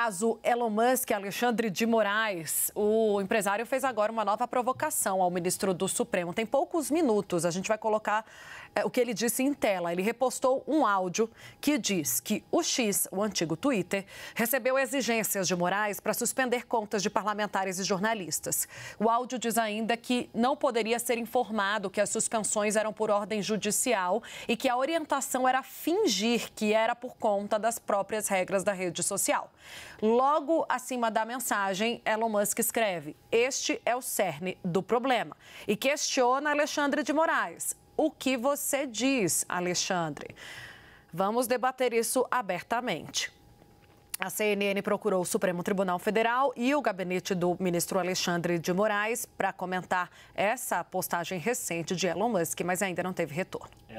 caso Elon Musk, Alexandre de Moraes, o empresário fez agora uma nova provocação ao ministro do Supremo. Tem poucos minutos, a gente vai colocar é, o que ele disse em tela. Ele repostou um áudio que diz que o X, o antigo Twitter, recebeu exigências de Moraes para suspender contas de parlamentares e jornalistas. O áudio diz ainda que não poderia ser informado que as suspensões eram por ordem judicial e que a orientação era fingir que era por conta das próprias regras da rede social. Logo acima da mensagem, Elon Musk escreve: Este é o cerne do problema. E questiona Alexandre de Moraes. O que você diz, Alexandre? Vamos debater isso abertamente. A CNN procurou o Supremo Tribunal Federal e o gabinete do ministro Alexandre de Moraes para comentar essa postagem recente de Elon Musk, mas ainda não teve retorno.